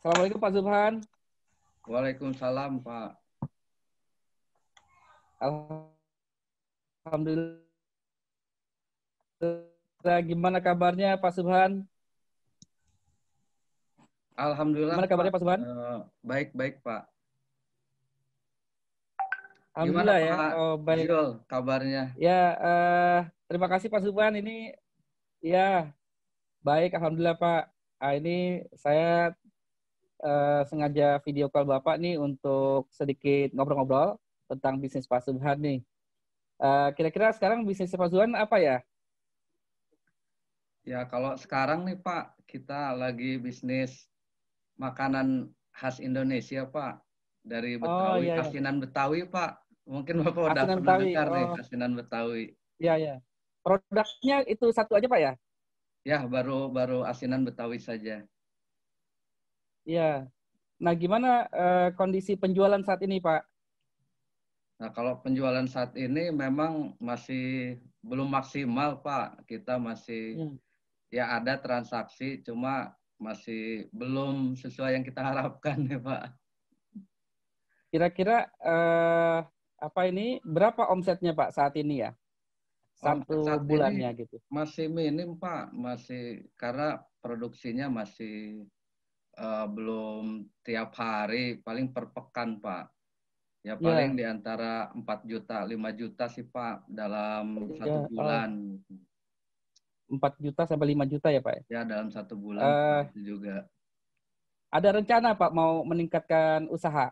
Assalamualaikum Pak Subhan. Waalaikumsalam Pak. Alhamdulillah. Gimana kabarnya Pak Subhan? Alhamdulillah. Gimana kabarnya Pak, Subhan? Eh, Baik-baik Pak. Alhamdulillah Gimana, ya. Pak oh, baik. Jul, kabarnya. Ya, uh, terima kasih Pak Subhan. Ini ya baik. Alhamdulillah Pak. Nah, ini saya uh, sengaja video call Bapak nih untuk sedikit ngobrol-ngobrol tentang bisnis Pak Subhan nih. kira eh, kira-kira sekarang bisnis Pak Subhan apa ya? Ya, kalau sekarang nih Pak, kita lagi bisnis makanan khas Indonesia Pak. Dari oh, Betawi, oh, iya, iya. asinan Betawi Pak. Mungkin Bapak asinan udah pernah Betawi. dengar oh. nih, asinan Betawi. Iya, iya. Produknya itu satu aja Pak ya? Ya, baru baru asinan Betawi saja. Iya. Nah, gimana uh, kondisi penjualan saat ini, Pak? Nah, kalau penjualan saat ini memang masih belum maksimal, Pak. Kita masih hmm. ya ada transaksi, cuma masih belum sesuai yang kita harapkan, ya Pak. Kira-kira uh, apa ini berapa omsetnya, Pak, saat ini ya? Satu bulannya gitu. Masih minim, Pak. Masih karena produksinya masih uh, belum tiap hari, paling per pekan Pak. Ya iya. paling yeah. di antara 4 juta, 5 juta sih Pak dalam yeah. satu bulan. Oh. 4 juta sampai 5 juta ya Pak? Ya, ya dalam satu bulan uh, juga. Ada rencana Pak mau meningkatkan usaha?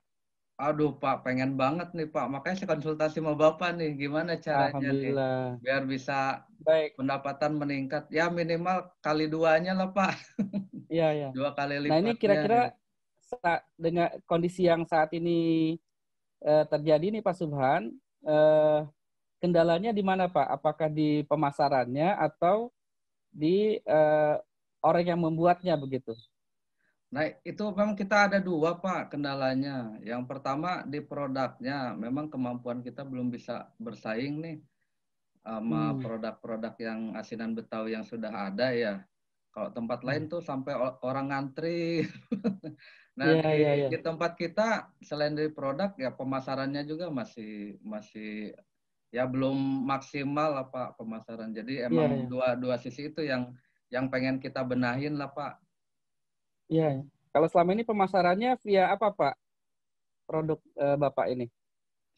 aduh Pak pengen banget nih Pak makanya saya konsultasi sama Bapak nih gimana caranya nih biar bisa Baik. pendapatan meningkat ya minimal kali duanya lah Pak iya iya dua kali lipat nah ini kira-kira saat, dengan kondisi yang saat ini eh, terjadi nih Pak Subhan eh, kendalanya di mana Pak apakah di pemasarannya atau di eh, orang yang membuatnya begitu Nah, itu memang kita ada dua, Pak, kendalanya. Yang pertama di produknya, memang kemampuan kita belum bisa bersaing nih sama produk hmm. produk-produk yang asinan Betawi yang sudah ada ya. Kalau tempat lain hmm. tuh sampai orang ngantri. nah, yeah, di, yeah, yeah. di tempat kita selain dari produk ya pemasarannya juga masih masih ya belum maksimal lah Pak pemasaran. Jadi iya, emang yeah, yeah. dua dua sisi itu yang yang pengen kita benahin lah Pak Iya. Kalau selama ini pemasarannya via apa, Pak? Produk eh, Bapak ini?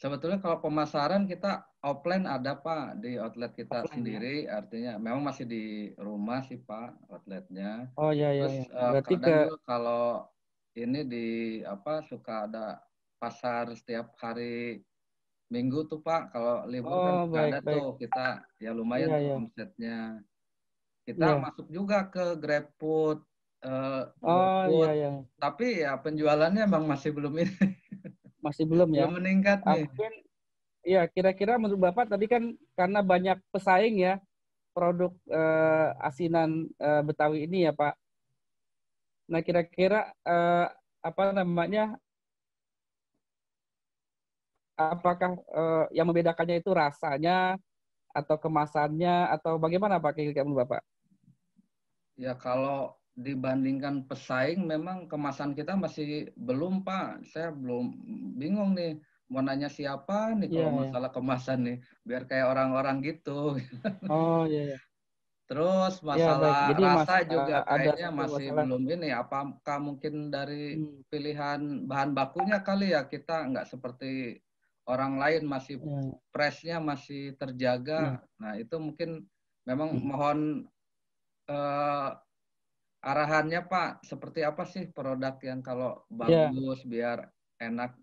Sebetulnya kalau pemasaran kita offline ada Pak di outlet kita offline, ya? sendiri, ya? artinya memang masih di rumah sih Pak outletnya. Oh iya iya. Terus, iya. Eh, Berarti ke... kalau ini di apa suka ada pasar setiap hari Minggu tuh Pak kalau libur kan oh, kan baik, ada baik. tuh kita ya lumayan iya, iya. omsetnya. Kita iya. masuk juga ke GrabFood Uh, oh iya iya. Tapi ya penjualannya emang masih belum ini. Masih belum ya. Belum meningkat nih. Mungkin ya kira-kira menurut Bapak tadi kan karena banyak pesaing ya produk uh, asinan uh, Betawi ini ya Pak. Nah kira-kira uh, apa namanya apakah uh, yang membedakannya itu rasanya atau kemasannya atau bagaimana Pak kira-kira menurut Bapak? Ya kalau dibandingkan pesaing memang kemasan kita masih belum Pak. Saya belum bingung nih mau nanya siapa nih yeah, kalau iya. masalah yeah. kemasan nih biar kayak orang-orang gitu. Oh iya. Yeah. Terus iya, masalah yeah, Jadi, rasa mas, eh, juga uh, kayaknya masih masalah. belum ini. Apakah mungkin dari hmm. pilihan bahan bakunya kali ya kita nggak seperti orang lain masih hmm. pressnya masih terjaga. Hmm. Nah itu mungkin memang hmm. mohon eh, arahannya Pak, seperti apa sih produk yang kalau iya. bagus yeah. biar enak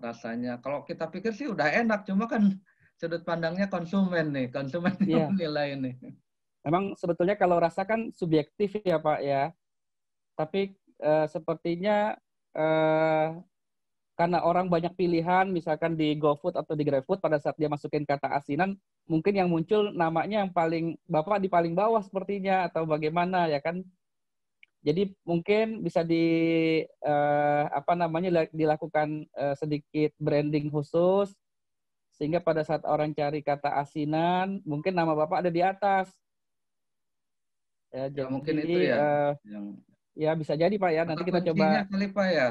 rasanya? Kalau kita pikir sih udah enak, cuma kan sudut pandangnya konsumen nih, konsumen yeah. yang iya. menilai nih. Emang sebetulnya kalau rasa kan subjektif ya Pak ya, tapi uh, sepertinya uh, karena orang banyak pilihan, misalkan di GoFood atau di GrabFood, pada saat dia masukin kata asinan, mungkin yang muncul namanya yang paling, Bapak di paling bawah sepertinya, atau bagaimana, ya kan? Jadi mungkin bisa di uh, apa namanya dilakukan uh, sedikit branding khusus sehingga pada saat orang cari kata asinan mungkin nama bapak ada di atas. Ya, ya jadi, mungkin itu ya. Uh, yang... Ya bisa jadi pak ya. Kata Nanti kita coba. Kali, pak ya.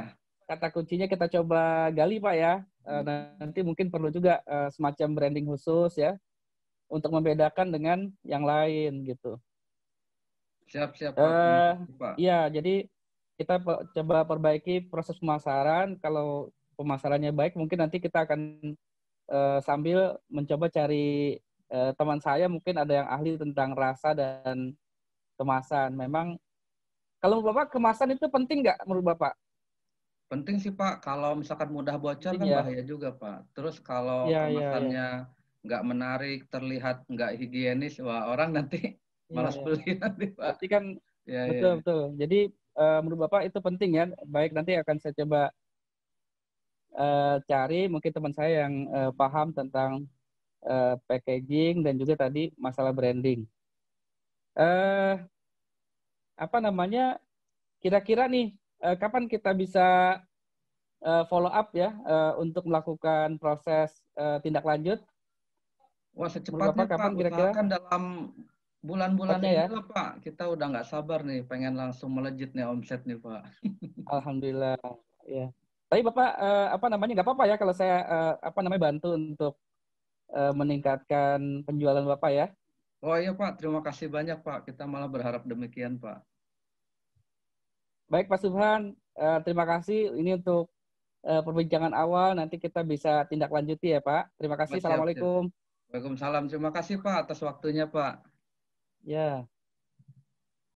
Kata kuncinya kita coba gali pak ya. Uh, nanti mungkin perlu juga uh, semacam branding khusus ya untuk membedakan dengan yang lain gitu. Siap-siap. Uh, eh, iya, jadi kita coba perbaiki proses pemasaran. Kalau pemasarannya baik, mungkin nanti kita akan uh, sambil mencoba cari uh, teman saya, mungkin ada yang ahli tentang rasa dan kemasan. Memang kalau menurut Bapak, kemasan itu penting nggak menurut Bapak? Penting sih Pak. Kalau misalkan mudah bocor kan ya. bahaya juga Pak. Terus kalau ya, kemasannya ya, ya. nggak menarik, terlihat nggak higienis, wah orang nanti Iya, malas ya, beli nanti pak Berarti kan ya, betul ya. betul jadi uh, menurut bapak itu penting ya baik nanti akan saya coba uh, cari mungkin teman saya yang uh, paham tentang uh, packaging dan juga tadi masalah branding uh, apa namanya kira-kira nih uh, kapan kita bisa uh, follow up ya uh, untuk melakukan proses uh, tindak lanjut Wah secepatnya Pak, kapan kira-kira? dalam bulan-bulan ya? Pak, kita udah nggak sabar nih, pengen langsung melejit nih omset nih Pak. Alhamdulillah, ya. Tapi Bapak eh, apa namanya nggak apa-apa ya kalau saya eh, apa namanya bantu untuk eh, meningkatkan penjualan Bapak ya. Oh iya Pak, terima kasih banyak Pak. Kita malah berharap demikian Pak. Baik Pak Subhan, eh, terima kasih ini untuk eh, perbincangan awal. Nanti kita bisa tindak lanjuti ya Pak. Terima kasih. Assalamualaikum. Ya. Waalaikumsalam. Terima kasih Pak atas waktunya Pak. Yeah.